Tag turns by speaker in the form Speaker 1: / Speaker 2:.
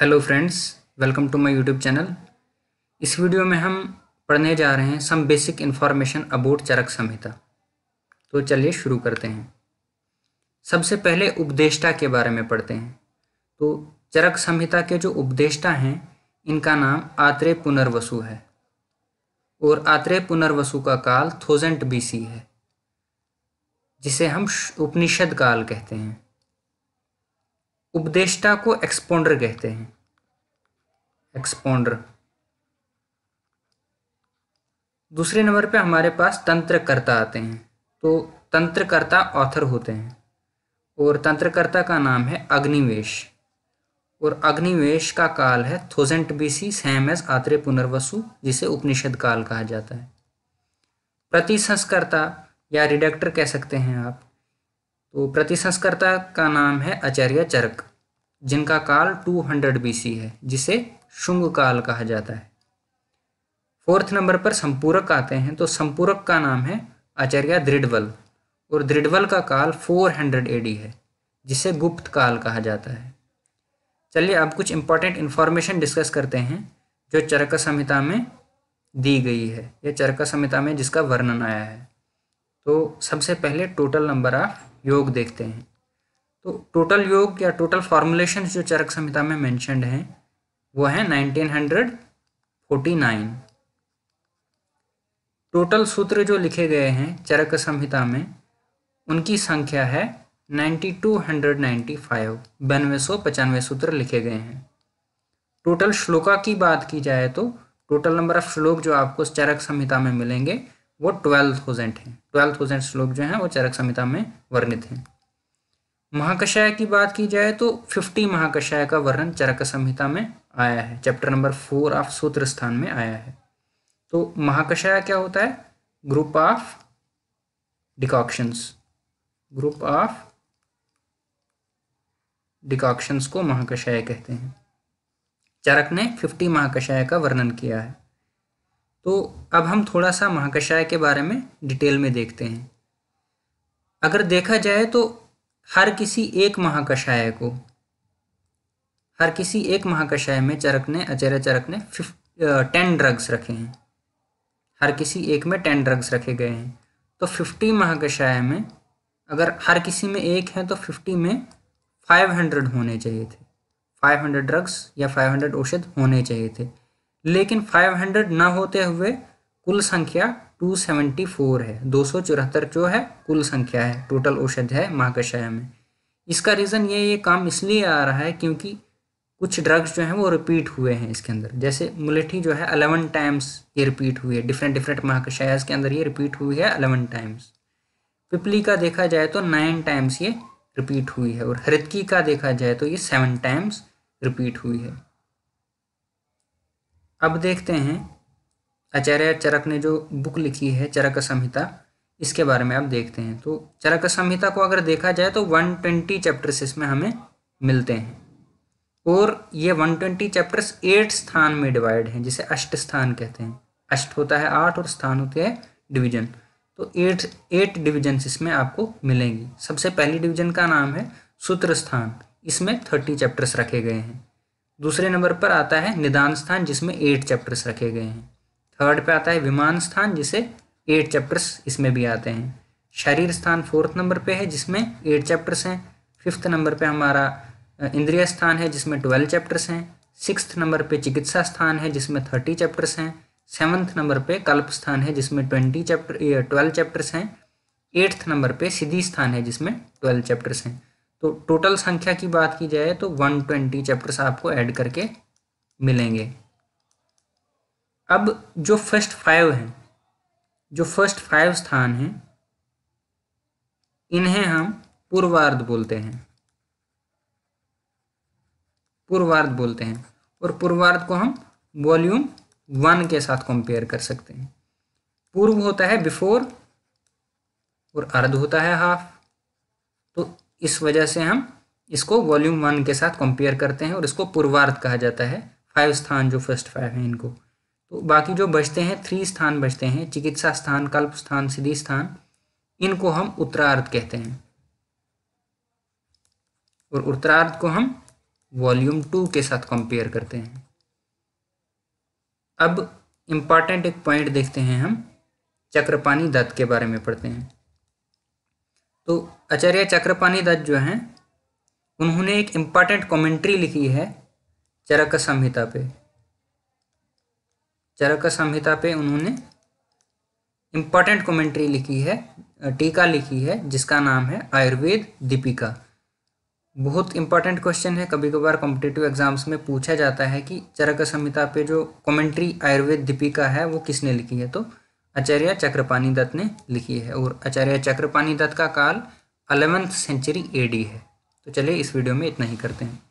Speaker 1: hello friends welcome to my YouTube channel इस video में हम पढ़ने जा रहे हैं some basic information about Charak Samhita तो चलिए शुरू करते हैं सबसे पहले उपदेष्टा के बारे में पढ़ते हैं तो चरक संहिता के जो उपदेष्टा हैं इनका नाम आत्रे पुनर्वसु है और आत्रे पुनर्वसु का काल थोजेंट बी है जिसे हम उपनिषद काल कहते हैं उपदेष्टा को एक्सपोंडर कहते हैं एक्सपोंडर दूसरे नंबर पे हमारे पास तंत्रकर्ता आते हैं तो तंत्रकर्ता ऑथर होते हैं और तंत्रकर्ता का नाम है अग्निवेश और अग्निवेश का काल है thousand B C same as Atreya Punarvasu जिसे उपनिषद काल कहा जाता है प्रतिसंस्कर्ता या रिडक्टर कह सकते हैं आप तो प्रतिसंस्कर्ता का नाम है आचार्य चरक जिनका काल 200 हंड्रेड है जिसे शुंग काल कहा जाता है फोर्थ नंबर पर संपूरक आते हैं तो संपूरक का नाम है आचार्य दृढ़वल और दृढ़वल का काल 400 हंड्रेड एडी है जिसे गुप्त काल कहा जाता है चलिए अब कुछ इंपॉर्टेंट इन्फॉर्मेशन डिस्कस करते हैं जो चरक संहिता में दी गई है या चरक संहिता में जिसका वर्णन आया है तो सबसे पहले टोटल नंबर ऑफ योग देखते हैं तो टोटल योग या टोटल फॉर्मुलेशन जो चरक संहिता में मैंशनड हैं वो है 1949 टोटल सूत्र जो लिखे गए हैं चरक संहिता में उनकी संख्या है 9295 बानवे सौ पचानवे सूत्र लिखे गए हैं टोटल श्लोका की बात की जाए तो टोटल नंबर ऑफ श्लोक जो आपको चरक संहिता में मिलेंगे वो ट्वेल्व थाउजेंड है ट्वेल्व थाउजेंड श्लोक जो हैं वो चरक संहिता में वर्णित हैं महाकषाय की बात की जाए तो फिफ्टी महाकषाय का वर्णन चरक संहिता में आया है चैप्टर नंबर फोर ऑफ सूत्र स्थान में आया है तो महाकषाय क्या होता है group of decoctions group of decoctions को महाकषाय कहते हैं चरक ने फिफ्टी महाकषाय का वर्णन किया है तो अब हम थोड़ा सा महाकशाय के बारे में डिटेल में देखते हैं अगर देखा जाए तो हर किसी एक महाकशाय को हर किसी एक महाकशाय में चरक ने अचेरा चरक ने टेन ड्रग्स रखे हैं हर किसी एक में टेन ड्रग्स रखे गए हैं तो फिफ्टी महाकषाय में अगर हर किसी में एक है तो फिफ्टी में फाइव हंड्रेड होने चाहिए थे फाइव हंड्रेड ड्रग्स या फाइव हंड्रेड औषध होने चाहिए थे लेकिन 500 ना होते हुए कुल संख्या 274 है दो जो है कुल संख्या है टोटल औषध है महाकषाय में इसका रीज़न ये ये काम इसलिए आ रहा है क्योंकि कुछ ड्रग्स जो हैं वो रिपीट हुए हैं इसके अंदर जैसे मुलेठी जो है अलेवन टाइम्स ये रिपीट हुई है डिफरेंट डिफरेंट महाकषायास के अंदर ये रिपीट हुई है अलेवन टाइम्स पिपली का देखा जाए तो नाइन टाइम्स ये रिपीट हुई है और हृदकी का देखा जाए तो ये सेवन टाइम्स रिपीट हुई है अब देखते हैं आचार्य चरक ने जो बुक लिखी है चरक संहिता इसके बारे में आप देखते हैं तो चरक संहिता को अगर देखा जाए तो 120 चैप्टर्स इसमें हमें मिलते हैं और ये 120 चैप्टर्स एट स्थान में डिवाइड हैं जिसे अष्ट स्थान कहते हैं अष्ट होता है आठ और स्थान होते हैं डिवीजन तो एट एट डिविजन्स इसमें आपको मिलेंगी सबसे पहली डिवीजन का नाम है सूत्र स्थान इसमें थर्टी चैप्टर्स रखे गए हैं दूसरे नंबर पर आता है निदान स्थान जिसमें एट चैप्टर्स रखे गए हैं थर्ड पे आता है विमान स्थान जिसे एट चैप्टर्स इसमें भी आते हैं शरीर स्थान फोर्थ नंबर पे है जिसमें एट चैप्टर्स हैं फिफ्थ नंबर पे हमारा इंद्रिय स्थान है जिसमें ट्वेल्व चैप्टर्स हैं सिक्स्थ नंबर पे चिकित्सा स्थान है जिसमें थर्टी चैप्टर्स हैं सेवन्थ नंबर पे कल्प स्थान है जिसमें ट्वेंटी चैप्टर ट्वेल्व चैप्टर्स हैं एट्थ नंबर पे सिद्धि स्थान है जिसमें ट्वेल्व चैप्टर्स हैं तो टोटल संख्या की बात की जाए तो 120 चैप्टर्स आपको ऐड करके मिलेंगे अब जो फर्स्ट फाइव हैं जो फर्स्ट फाइव स्थान हैं इन्हें हम पूर्वार्ध बोलते हैं पूर्वार्ध बोलते हैं और पूर्वार्ध को हम वॉल्यूम वन के साथ कंपेयर कर सकते हैं पूर्व होता है बिफोर और अर्ध होता है हाफ तो इस वजह से हम इसको वॉल्यूम वन के साथ कंपेयर करते हैं और इसको पूर्वार्ध कहा जाता है फाइव स्थान जो फर्स्ट फाइव हैं इनको तो बाकी जो बचते हैं थ्री स्थान बचते हैं चिकित्सा स्थान कल्प स्थान सिद्धि स्थान इनको हम उत्तरार्ध कहते हैं और उत्तरार्ध को हम वॉल्यूम टू के साथ कंपेयर करते हैं अब इम्पॉर्टेंट एक पॉइंट देखते हैं हम चक्रपाणी दत्त के बारे में पढ़ते हैं तो आचार्य चक्रपाणी दत्त जो हैं उन्होंने एक इम्पॉर्टेंट कमेंट्री लिखी है चरक संहिता पे चरक संहिता पे उन्होंने इम्पॉर्टेंट कमेंट्री लिखी है टीका लिखी है जिसका नाम है आयुर्वेद दीपिका बहुत इंपॉर्टेंट क्वेश्चन है कभी कभार कॉम्पिटेटिव एग्जाम्स में पूछा जाता है कि चरक संहिता पे जो कमेंट्री आयुर्वेद दीपिका है वो किसने लिखी है तो आचार्य चक्रपाणी दत्त ने लिखी है और आचार्य चक्रपाणी दत्त का काल अलेवेंथ सेंचुरी एडी है तो चलिए इस वीडियो में इतना ही करते हैं